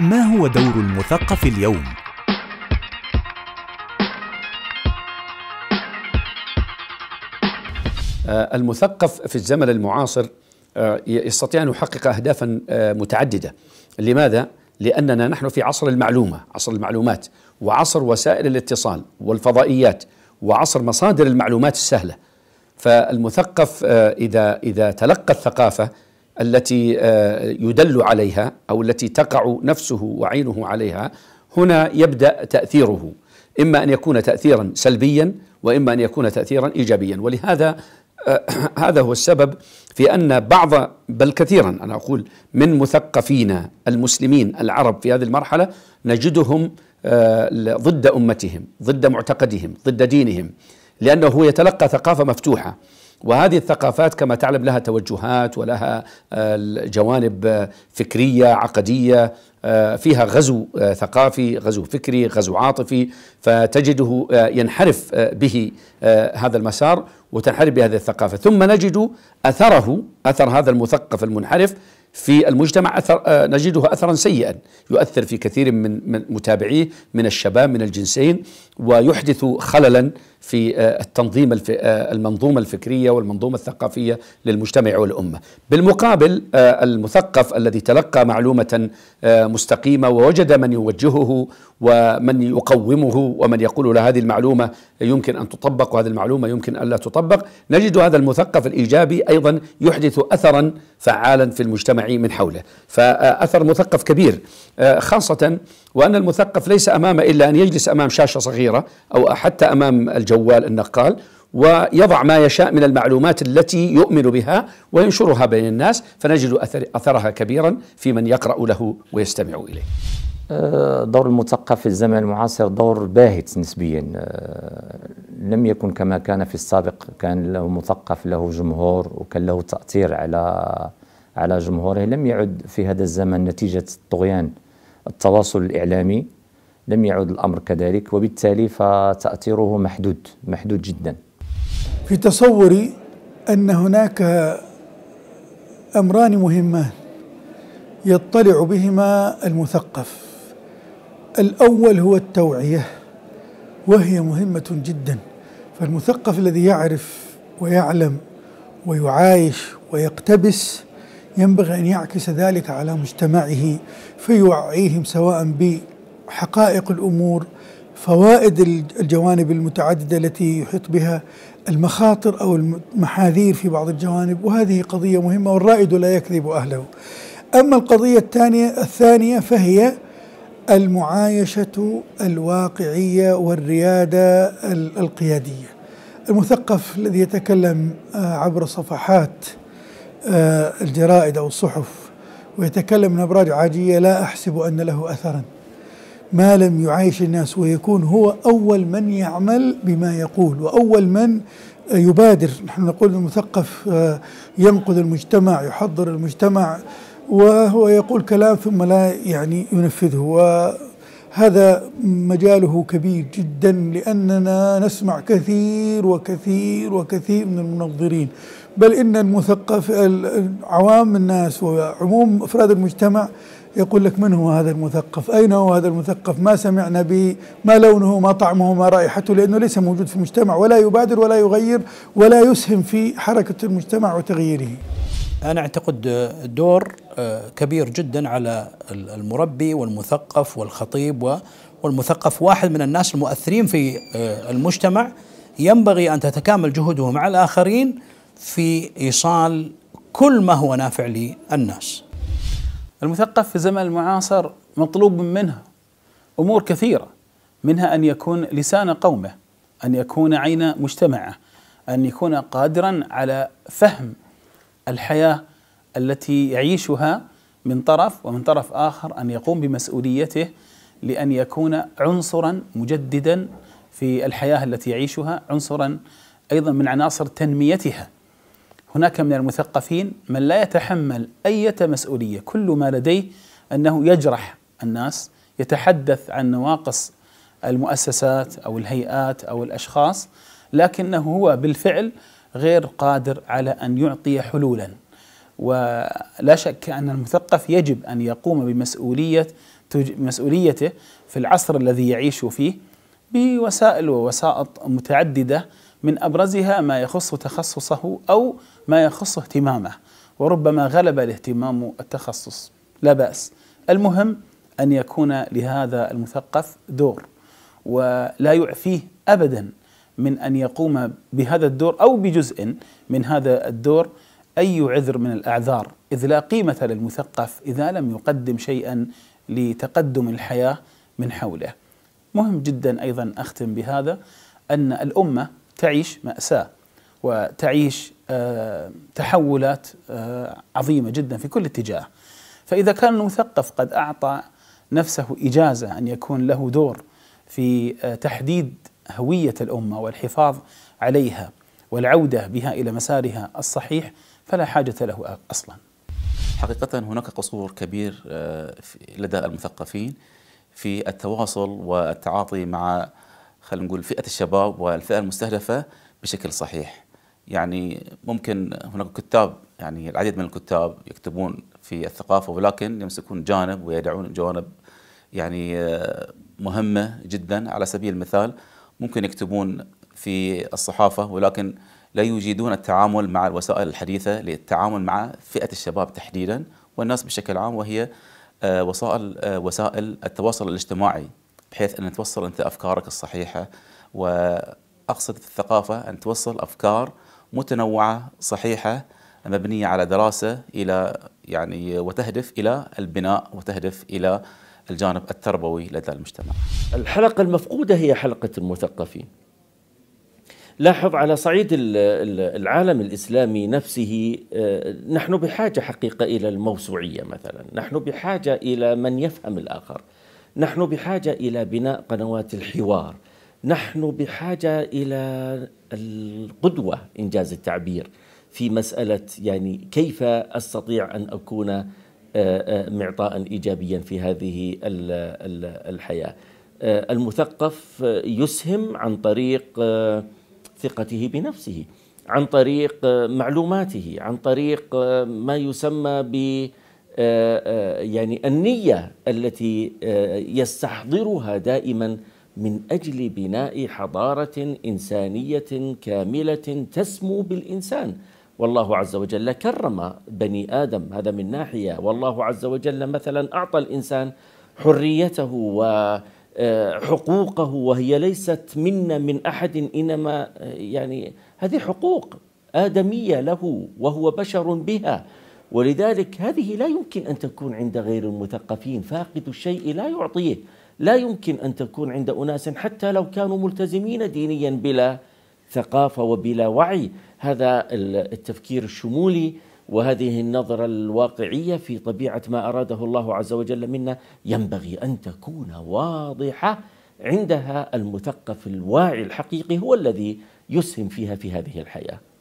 ما هو دور المثقف اليوم؟ آه، المثقف في الزمن المعاصر آه، يستطيع أن يحقق أهدافا آه، متعددة لماذا؟ لأننا نحن في عصر المعلومة عصر المعلومات وعصر وسائل الاتصال والفضائيات وعصر مصادر المعلومات السهلة فالمثقف إذا إذا تلقى الثقافة التي آه، يدل عليها او التي تقع نفسه وعينه عليها هنا يبدا تاثيره اما ان يكون تاثيرا سلبيا واما ان يكون تاثيرا ايجابيا ولهذا آه، هذا هو السبب في ان بعض بل كثيرا انا اقول من مثقفينا المسلمين العرب في هذه المرحله نجدهم آه، ضد امتهم ضد معتقدهم ضد دينهم لانه هو يتلقى ثقافه مفتوحه وهذه الثقافات كما تعلم لها توجهات ولها آه، جوانب آه، فكريه عقديه آه، فيها غزو ثقافي غزو فكري غزو عاطفي فتجده ينحرف به هذا المسار وتنحرف بهذه الثقافه ثم نجد اثره اثر هذا المثقف المنحرف في المجتمع أثر نجده اثرا سيئا يؤثر في كثير من متابعيه من الشباب من الجنسين ويحدث خللا في آه، التنظيم الف... آه، المنظومة الفكرية والمنظومة الثقافية للمجتمع والأمة بالمقابل آه، المثقف الذي تلقى معلومة مستقيمة ووجد من يوجهه ومن يقومه ومن يقول له هذه المعلومة يمكن أن تطبق وهذه المعلومة يمكن أن لا تطبق نجد هذا المثقف الإيجابي أيضا يحدث أثرا فعالا في المجتمع من حوله فأثر مثقف كبير خاصة وأن المثقف ليس أمامه إلا أن يجلس أمام شاشة صغيرة أو حتى أمام الجوال الجوال النقال ويضع ما يشاء من المعلومات التي يؤمن بها وينشرها بين الناس فنجد أثر أثرها كبيرا في من يقرأ له ويستمع إليه أه، دور المثقف في الزمن المعاصر دور باهت نسبيا أه، لم يكن كما كان في السابق كان له مثقف له جمهور وكان له تأثير على على جمهوره لم يعد في هذا الزمن نتيجة الطغيان التواصل الإعلامي لم يعد الأمر كذلك وبالتالي فتأثيره محدود محدود جدا في تصوري أن هناك أمران مهمان يطلع بهما المثقف الأول هو التوعية وهي مهمة جدا فالمثقف الذي يعرف ويعلم ويعايش ويقتبس ينبغي أن يعكس ذلك على مجتمعه فيوعيهم سواء حقائق الامور فوائد الجوانب المتعدده التي يحيط بها المخاطر او المحاذير في بعض الجوانب وهذه قضيه مهمه والرائد لا يكذب اهله. اما القضيه الثانيه الثانيه فهي المعايشه الواقعيه والرياده القياديه. المثقف الذي يتكلم آه، عبر صفحات آه، الجرائد او الصحف ويتكلم من ابراج عاجيه لا احسب ان له اثرا. ما لم يعايش الناس ويكون هو أول من يعمل بما يقول وأول من يبادر نحن نقول المثقف آه، ينقذ المجتمع يحضر المجتمع وهو يقول كلام ثم لا يعني ينفذه وهذا مجاله كبير جدا لأننا نسمع كثير وكثير وكثير من المنظرين بل إن المثقف عوام الناس وعموم أفراد المجتمع يقول لك من هو هذا المثقف أين هو هذا المثقف ما سمعنا به ما لونه ما طعمه ما رائحته لأنه ليس موجود في المجتمع ولا يبادر ولا يغير ولا يسهم في حركة المجتمع وتغييره أنا أعتقد دور آه، كبير جدا على المربي والمثقف والخطيب والمثقف واحد من الناس المؤثرين في آه، المجتمع ينبغي أن تتكامل جهوده مع الآخرين في ايصال كل ما هو نافع للناس. المثقف في الزمن المعاصر مطلوب منه امور كثيره منها ان يكون لسان قومه، ان يكون عين مجتمعه، ان يكون قادرا على فهم الحياه التي يعيشها من طرف ومن طرف اخر ان يقوم بمسؤوليته لان يكون عنصرا مجددا في الحياه التي يعيشها، عنصرا ايضا من عناصر تنميتها هناك من المثقفين من لا يتحمل أية مسؤولية كل ما لديه أنه يجرح الناس يتحدث عن نواقص المؤسسات أو الهيئات أو الأشخاص لكنه هو بالفعل غير قادر على أن يعطي حلولا ولا شك أن المثقف يجب أن يقوم بمسؤولية مسؤوليته في العصر الذي يعيش فيه بوسائل ووسائط متعددة من ابرزها ما يخص تخصصه او ما يخص اهتمامه وربما غلب الاهتمام التخصص لا باس المهم ان يكون لهذا المثقف دور ولا يعفيه ابدا من ان يقوم بهذا الدور او بجزء من هذا الدور اي عذر من الاعذار اذ لا قيمه للمثقف اذا لم يقدم شيئا لتقدم الحياه من حوله مهم جدا ايضا اختم بهذا ان الامه تعيش مأساة وتعيش آه، تحولات آه، عظيمة جدا في كل اتجاه فإذا كان المثقف قد أعطى نفسه إجازة أن يكون له دور في آه، تحديد هوية الأمة والحفاظ عليها والعودة بها إلى مسارها الصحيح فلا حاجة له أصلا حقيقة هناك قصور كبير لدى المثقفين في التواصل والتعاطي مع خلينا نقول فئه الشباب والفئه المستهدفه بشكل صحيح يعني ممكن هناك كتاب يعني العديد من الكتاب يكتبون في الثقافه ولكن يمسكون جانب ويدعون جوانب يعني آه، مهمه جدا على سبيل المثال ممكن يكتبون في الصحافه ولكن لا يجيدون التعامل مع الوسائل الحديثه للتعامل مع فئه الشباب تحديدا والناس بشكل عام وهي آه، وسائل آه، وسائل التواصل الاجتماعي بحيث أن توصل أنت أفكارك الصحيحة وأقصد في الثقافة أن توصل أفكار متنوعة صحيحة مبنية على دراسة إلى يعني وتهدف إلى البناء وتهدف إلى الجانب التربوي لدى المجتمع الحلقة المفقودة هي حلقة المثقفين لاحظ على صعيد العالم الاسلامي نفسه آه، نحن بحاجه حقيقه الى الموسوعيه مثلا، نحن بحاجه الى من يفهم الاخر، نحن بحاجه الى بناء قنوات الحوار نحن بحاجه الى القدوه انجاز التعبير في مساله يعني كيف استطيع ان اكون آه، آه، معطاء ايجابيا في هذه الحياه آه، المثقف يسهم عن طريق ثقته بنفسه عن طريق معلوماته عن طريق ما يسمى ب آه، آه، يعني النية التي آه، يستحضرها دائما من أجل بناء حضارة إنسانية كاملة تسمو بالإنسان والله عز وجل كرم بني آدم هذا من ناحية والله عز وجل مثلا أعطى الإنسان حريته و حقوقه وهي ليست منا من أحد إنما يعني هذه حقوق آدمية له وهو بشر بها ولذلك هذه لا يمكن أن تكون عند غير المثقفين فاقد الشيء لا يعطيه لا يمكن أن تكون عند أناس حتى لو كانوا ملتزمين دينيا بلا ثقافة وبلا وعي هذا التفكير الشمولي وهذه النظرة الواقعية في طبيعة ما أراده الله عز وجل منا ينبغي أن تكون واضحة عندها المثقف الواعي الحقيقي هو الذي يسهم فيها في هذه الحياه